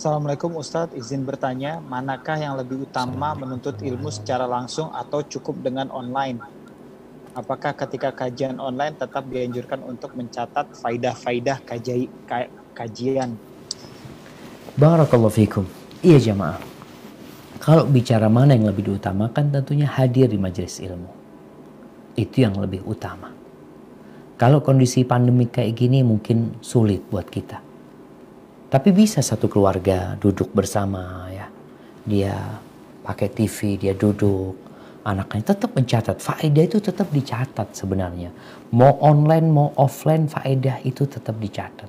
Assalamualaikum Ustadz, izin bertanya, manakah yang lebih utama menuntut ilmu secara langsung atau cukup dengan online? Apakah ketika kajian online tetap dianjurkan untuk mencatat faidah-faidah kaji, kajian? Barakallahu fikum. Iya jamaah. Kalau bicara mana yang lebih diutamakan tentunya hadir di majelis ilmu itu yang lebih utama. Kalau kondisi pandemi kayak gini mungkin sulit buat kita. Tapi bisa satu keluarga duduk bersama ya. Dia pakai TV, dia duduk. Anaknya tetap mencatat. Faedah itu tetap dicatat sebenarnya. Mau online, mau offline, faedah itu tetap dicatat.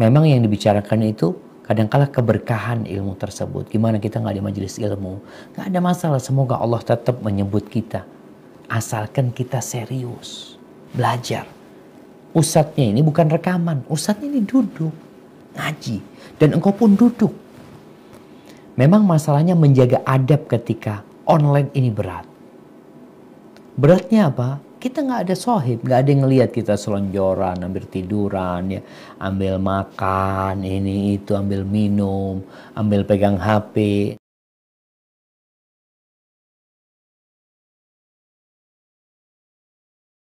Memang yang dibicarakan itu kadangkala keberkahan ilmu tersebut. Gimana kita nggak di majelis ilmu? Nggak ada masalah. Semoga Allah tetap menyebut kita Asalkan kita serius, belajar. Ustadznya ini bukan rekaman, ustadznya ini duduk, ngaji. Dan engkau pun duduk. Memang masalahnya menjaga adab ketika online ini berat. Beratnya apa? Kita nggak ada sohib, nggak ada yang ngelihat kita selonjoran, ambil tiduran, ya, ambil makan, ini itu, ambil minum, ambil pegang HP.